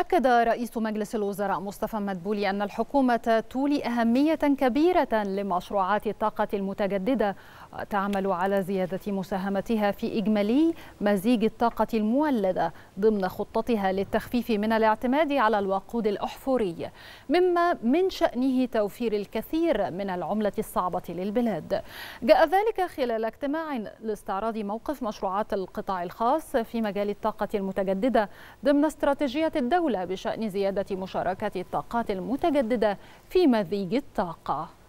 أكد رئيس مجلس الوزراء مصطفى مدبولي أن الحكومة تولي أهمية كبيرة لمشروعات الطاقة المتجددة وتعمل على زيادة مساهمتها في إجمالي مزيج الطاقة المولدة ضمن خطتها للتخفيف من الاعتماد على الوقود الأحفوري مما من شأنه توفير الكثير من العملة الصعبة للبلاد جاء ذلك خلال اجتماع لاستعراض موقف مشروعات القطاع الخاص في مجال الطاقة المتجددة ضمن استراتيجية الدولة الدولة بشأن زيادة مشاركة الطاقات المتجددة في مزيج الطاقة